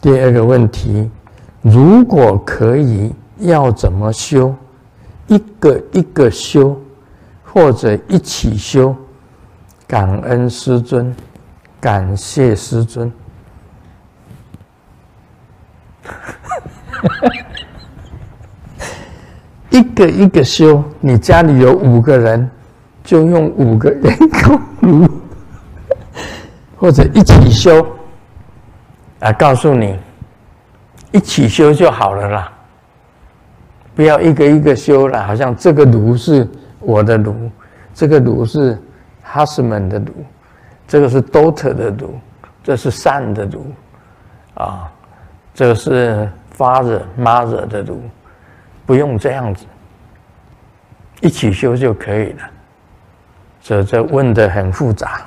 第二个问题，如果可以，要怎么修？一个一个修，或者一起修。感恩师尊，感谢师尊。一个一个修，你家里有五个人，就用五个人工 炉，或者一起修。来告诉你，一起修就好了啦。不要一个一个修了，好像这个炉是我的炉，这个炉是 Husband 的炉，这个是 Doctor 的炉，这是善的炉，啊，这个是 Father、Mother 的炉，不用这样子，一起修就可以了。这这问的很复杂。